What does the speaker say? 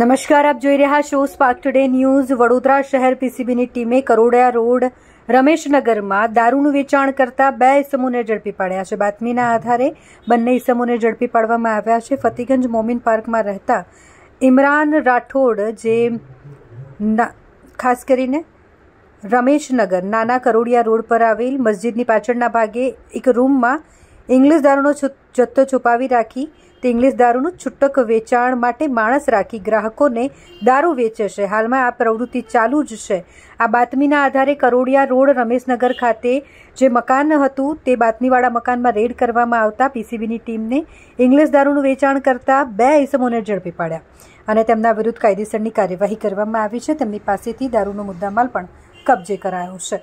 નમસ્કાર આપ જોઈ રહ્યા છો સ્પાર્ક ટુડે ન્યૂઝ વડોદરા શહેર પીસીબીની ટીમે કરોડિયા રોડ રમેશનગરમાં દારૂનું વેચાણ કરતા બે ઇસમોને ઝડપી પાડ્યા છે બાતમીના આધારે બંને ઇસમોને ઝડપી પાડવામાં આવ્યા છે ફતિગંજ મોમિન પાર્કમાં રહેતા ઇમરાન રાઠોડ જે ખાસ કરીને રમેશનગર નાના કરોડિયા રોડ પર આવેલ મસ્જિદની પાછળના ભાગે એક રૂમમાં ઇંગ્લિશ દારૂનો જથ્થો છુપાવી રાખી તે ઇંગ્લિશ દારૂનું છૂટક વેચાણ માટે માણસ રાખી ગ્રાહકોને દારૂ વેચે હાલમાં આ પ્રવૃત્તિ ચાલુ જ છે આ બાતમીના આધારે કરોડિયા રોડ રમેશનગર ખાતે જે મકાન હતું તે બાતમીવાળા મકાનમાં રેડ કરવામાં આવતા પીસીબીની ટીમને ઇંગ્લિશ દારૂનું વેચાણ કરતા બે ઇસમોને ઝડપી પાડ્યા અને તેમના વિરુદ્ધ કાયદેસરની કાર્યવાહી કરવામાં આવી છે તેમની પાસેથી દારૂનો મુદ્દામાલ પણ કબજે કરાયો છે